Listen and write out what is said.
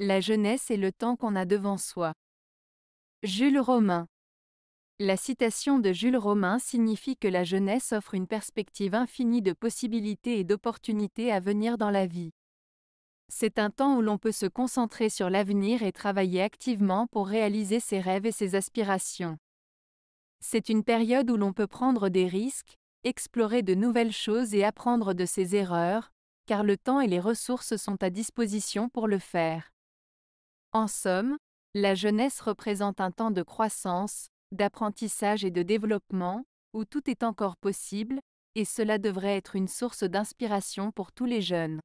La jeunesse est le temps qu'on a devant soi. Jules Romain. La citation de Jules Romain signifie que la jeunesse offre une perspective infinie de possibilités et d'opportunités à venir dans la vie. C'est un temps où l'on peut se concentrer sur l'avenir et travailler activement pour réaliser ses rêves et ses aspirations. C'est une période où l'on peut prendre des risques, explorer de nouvelles choses et apprendre de ses erreurs, car le temps et les ressources sont à disposition pour le faire. En somme, la jeunesse représente un temps de croissance, d'apprentissage et de développement, où tout est encore possible, et cela devrait être une source d'inspiration pour tous les jeunes.